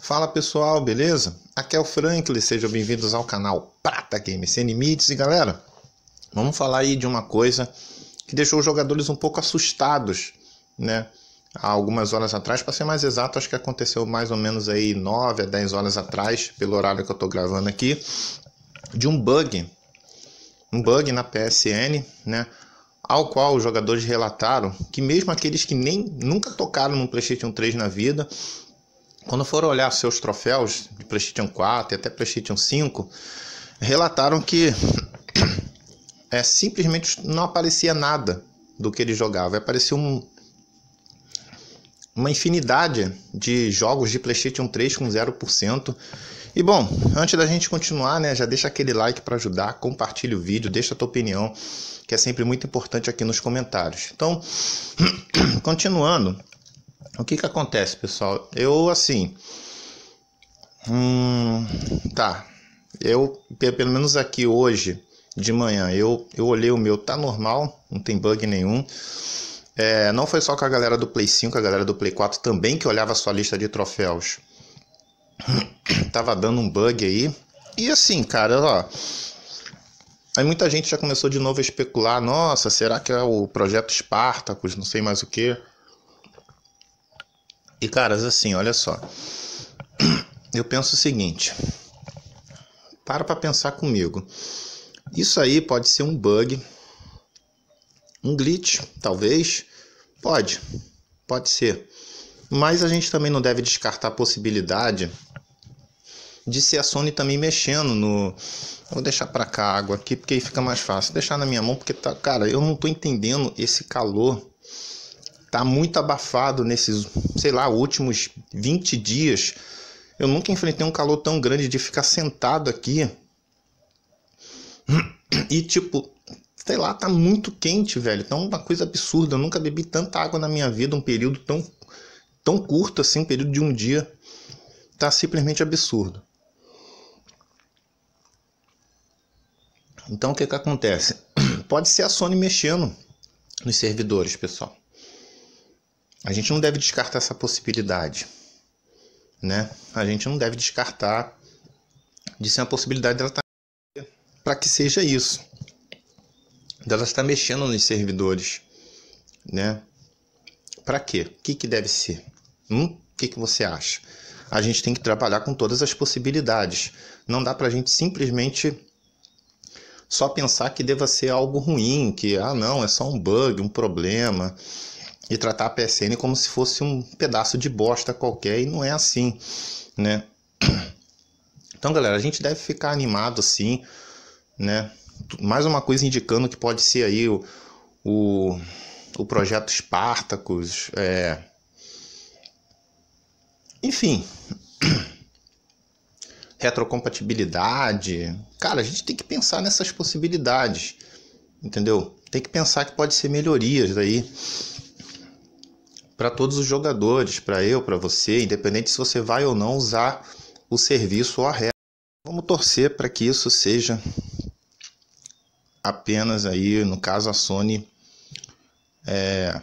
Fala pessoal, beleza? Aqui é o Franklin, sejam bem-vindos ao canal Prata Games Sem Limites. E galera, vamos falar aí de uma coisa que deixou os jogadores um pouco assustados, né? Há algumas horas atrás, para ser mais exato, acho que aconteceu mais ou menos aí 9 a 10 horas atrás, pelo horário que eu estou gravando aqui, de um bug, um bug na PSN, né? Ao qual os jogadores relataram que mesmo aqueles que nem nunca tocaram no PlayStation 3 na vida, quando foram olhar seus troféus de PlayStation 4 e até PlayStation 5, relataram que é, simplesmente não aparecia nada do que ele jogava. É, aparecia um, uma infinidade de jogos de PlayStation 3 com 0%. E bom, antes da gente continuar, né, já deixa aquele like para ajudar, compartilha o vídeo, deixa a tua opinião, que é sempre muito importante aqui nos comentários. Então, continuando, o que que acontece, pessoal? Eu, assim. Hum, tá. Eu, pelo menos aqui hoje, de manhã, eu, eu olhei o meu, tá normal, não tem bug nenhum. É, não foi só com a galera do Play 5, a galera do Play 4 também que olhava a sua lista de troféus. Tava dando um bug aí. E assim, cara, ó. Aí muita gente já começou de novo a especular: nossa, será que é o projeto Spartacus, não sei mais o que. E caras, assim, olha só. Eu penso o seguinte. Para para pensar comigo. Isso aí pode ser um bug, um glitch, talvez. Pode, pode ser. Mas a gente também não deve descartar a possibilidade de ser a Sony também mexendo no. Vou deixar para cá a água aqui porque aí fica mais fácil. deixar na minha mão porque tá, cara, eu não tô entendendo esse calor tá muito abafado nesses, sei lá, últimos 20 dias. Eu nunca enfrentei um calor tão grande de ficar sentado aqui. E tipo, sei lá, tá muito quente, velho. Tá uma coisa absurda. Eu nunca bebi tanta água na minha vida, um período tão, tão curto assim, um período de um dia. Tá simplesmente absurdo. Então o que que acontece? Pode ser a Sony mexendo nos servidores, pessoal. A gente não deve descartar essa possibilidade, né? A gente não deve descartar de ser uma possibilidade dela estar tá, para que seja isso, dela estar tá mexendo nos servidores, né? Para quê? O que, que deve ser? Hum? O que, que você acha? A gente tem que trabalhar com todas as possibilidades. Não dá para a gente simplesmente só pensar que deva ser algo ruim, que ah não, é só um bug, um problema e tratar a PSN como se fosse um pedaço de bosta qualquer e não é assim, né? Então, galera, a gente deve ficar animado sim, né? Mais uma coisa indicando que pode ser aí o, o, o projeto Spartacus, é... enfim, retrocompatibilidade. Cara, a gente tem que pensar nessas possibilidades, entendeu? Tem que pensar que pode ser melhorias aí para todos os jogadores, para eu, para você, independente se você vai ou não usar o serviço ou a regra. Vamos torcer para que isso seja apenas aí, no caso a Sony é,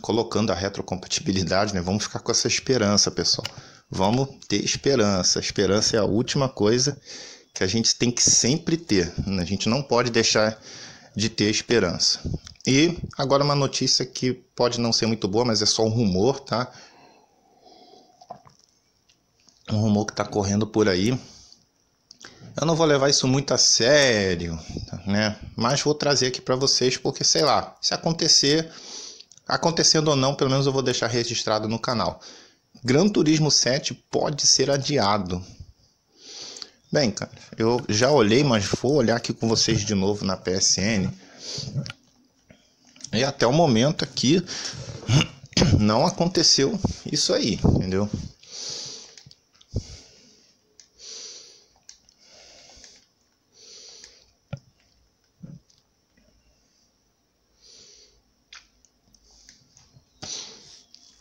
colocando a retrocompatibilidade, né? Vamos ficar com essa esperança, pessoal. Vamos ter esperança. esperança é a última coisa que a gente tem que sempre ter. Né? A gente não pode deixar de ter esperança. E agora uma notícia que pode não ser muito boa, mas é só um rumor, tá? Um rumor que está correndo por aí. Eu não vou levar isso muito a sério, né? Mas vou trazer aqui para vocês porque sei lá, se acontecer, acontecendo ou não, pelo menos eu vou deixar registrado no canal. Gran Turismo 7 pode ser adiado. Bem, cara, eu já olhei, mas vou olhar aqui com vocês de novo na PSN e até o momento aqui não aconteceu isso aí, entendeu?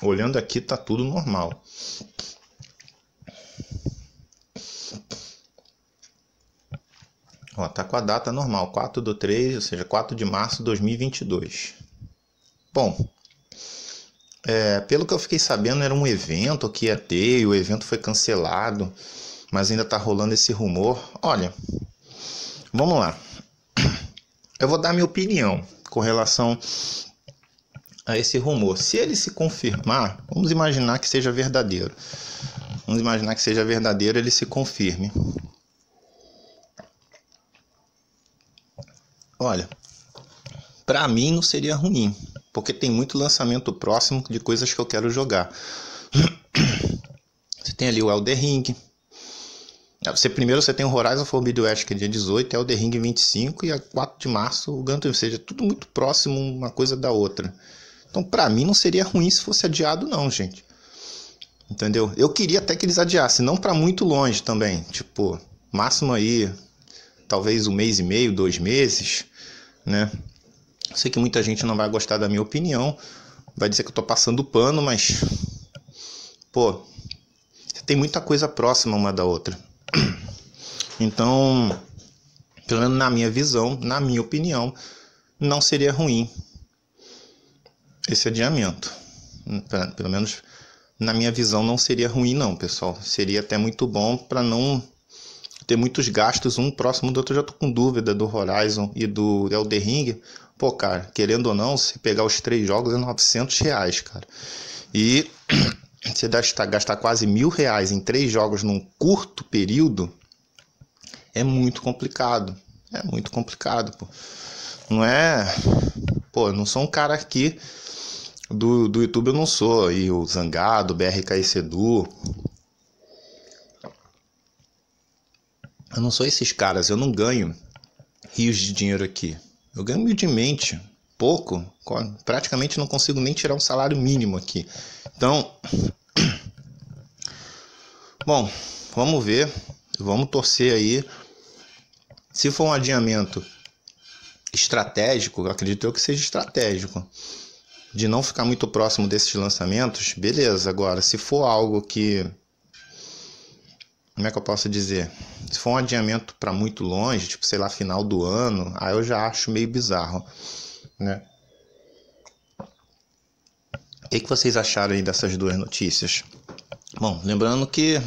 Olhando aqui tá tudo normal. Ó, tá com a data normal, 4 do 3, ou seja, 4 de março de 2022. Bom, é, pelo que eu fiquei sabendo, era um evento que ia ter e o evento foi cancelado, mas ainda tá rolando esse rumor. Olha, vamos lá. Eu vou dar minha opinião com relação a esse rumor. Se ele se confirmar, vamos imaginar que seja verdadeiro. Vamos imaginar que seja verdadeiro, ele se confirme. Olha, para mim não seria ruim porque tem muito lançamento próximo de coisas que eu quero jogar. Você tem ali o Elder Ring. Você, primeiro você tem o Horizon Forbidden West, que é dia 18, é Elder Ring 25 e a 4 de março o Gantt, ou seja, tudo muito próximo uma coisa da outra. Então, para mim não seria ruim se fosse adiado não, gente. Entendeu? Eu queria até que eles adiassem, não para muito longe também, tipo, máximo aí talvez um mês e meio, dois meses, né? Sei que muita gente não vai gostar da minha opinião, vai dizer que eu tô passando pano, mas pô, tem muita coisa próxima uma da outra. Então, pelo menos na minha visão, na minha opinião, não seria ruim esse adiamento. Pelo menos na minha visão não seria ruim não, pessoal. Seria até muito bom para não ter muitos gastos um próximo do outro. Eu já tô com dúvida do Horizon e do Elden Ring. Pô, cara, querendo ou não, se pegar os três jogos é 900 reais, cara. E você gastar, gastar quase mil reais em três jogos num curto período é muito complicado. É muito complicado, pô. Não é. Pô, eu não sou um cara aqui do, do YouTube, eu não sou. E o Zangado, BRK Sedu, Eu não sou esses caras, eu não ganho rios de dinheiro aqui. Eu ganho humildemente, pouco, praticamente não consigo nem tirar um salário mínimo aqui. Então, bom, vamos ver, vamos torcer aí. Se for um adiamento estratégico, acredito eu que seja estratégico, de não ficar muito próximo desses lançamentos, beleza. Agora, se for algo que como é que eu posso dizer? Se for um adiamento para muito longe, tipo, sei lá, final do ano, aí eu já acho meio bizarro, né? O que, vocês acharam aí dessas duas notícias? Bom, lembrando que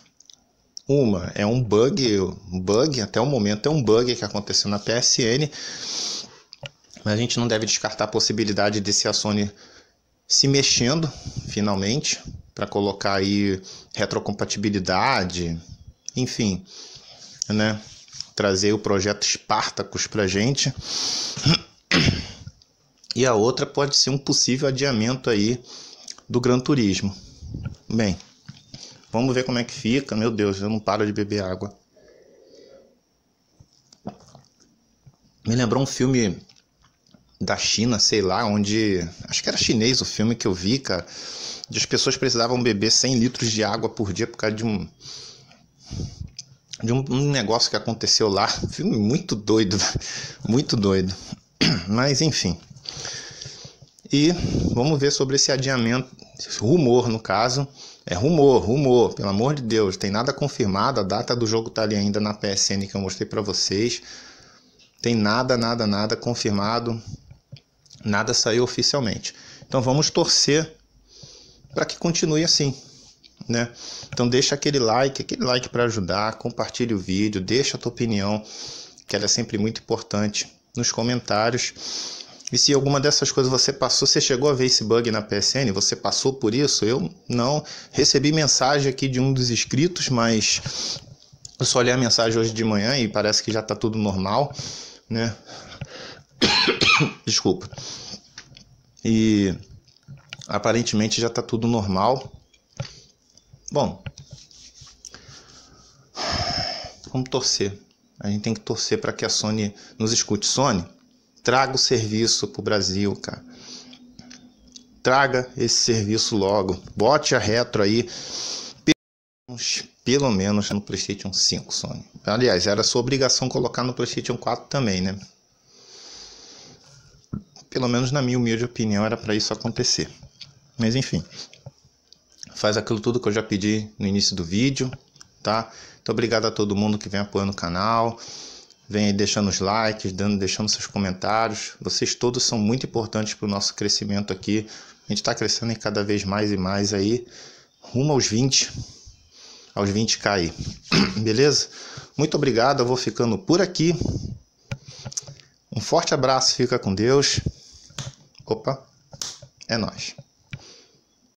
uma é um bug, um bug até o momento é um bug que aconteceu na PSN, mas a gente não deve descartar a possibilidade desse a Sony se mexendo finalmente, para colocar aí retrocompatibilidade, enfim, né? Trazer o projeto Spartacus para gente. E a outra pode ser um possível adiamento aí do Gran Turismo. Bem, vamos ver como é que fica. Meu Deus, eu não paro de beber água. Me lembrou um filme da China, sei lá, onde. Acho que era chinês o filme que eu vi, cara as pessoas precisavam beber 100 litros de água por dia por causa de um de um, negócio que aconteceu lá, filme muito doido, muito doido. Mas enfim. E vamos ver sobre esse adiamento, rumor no caso, é rumor, rumor, pelo amor de Deus, tem nada confirmado, a data do jogo tá ali ainda na PSN que eu mostrei para vocês. Tem nada, nada, nada confirmado. Nada saiu oficialmente. Então vamos torcer para que continue assim. Né? Então deixa aquele like, aquele like para ajudar, compartilhe o vídeo, deixa a tua opinião, que ela é sempre muito importante nos comentários. E se alguma dessas coisas você passou, você chegou a ver esse bug na PSN, você passou por isso? Eu não recebi mensagem aqui de um dos inscritos, mas eu só olhei a mensagem hoje de manhã e parece que já está tudo normal, né? Desculpa. E Aparentemente já está tudo normal. Bom, vamos torcer. A gente tem que torcer para que a Sony nos escute. Sony, traga o serviço para o Brasil, cara. Traga esse serviço logo. Bote a retro aí. Pelo menos no PlayStation 5, Sony. Aliás, era sua obrigação colocar no PlayStation 4 também, né? Pelo menos na minha humilde opinião, era para isso acontecer. Mas enfim, faz aquilo tudo que eu já pedi no início do vídeo, tá? Muito então, obrigado a todo mundo que vem apoiando o canal, vem deixando os likes, dando, deixando seus comentários. Vocês todos são muito importantes para o nosso crescimento aqui. A gente está crescendo cada vez mais e mais aí, rumo aos 20, aos 20k aí. Beleza? Muito obrigado, eu vou ficando por aqui. Um forte abraço, fica com Deus. Opa, é nós.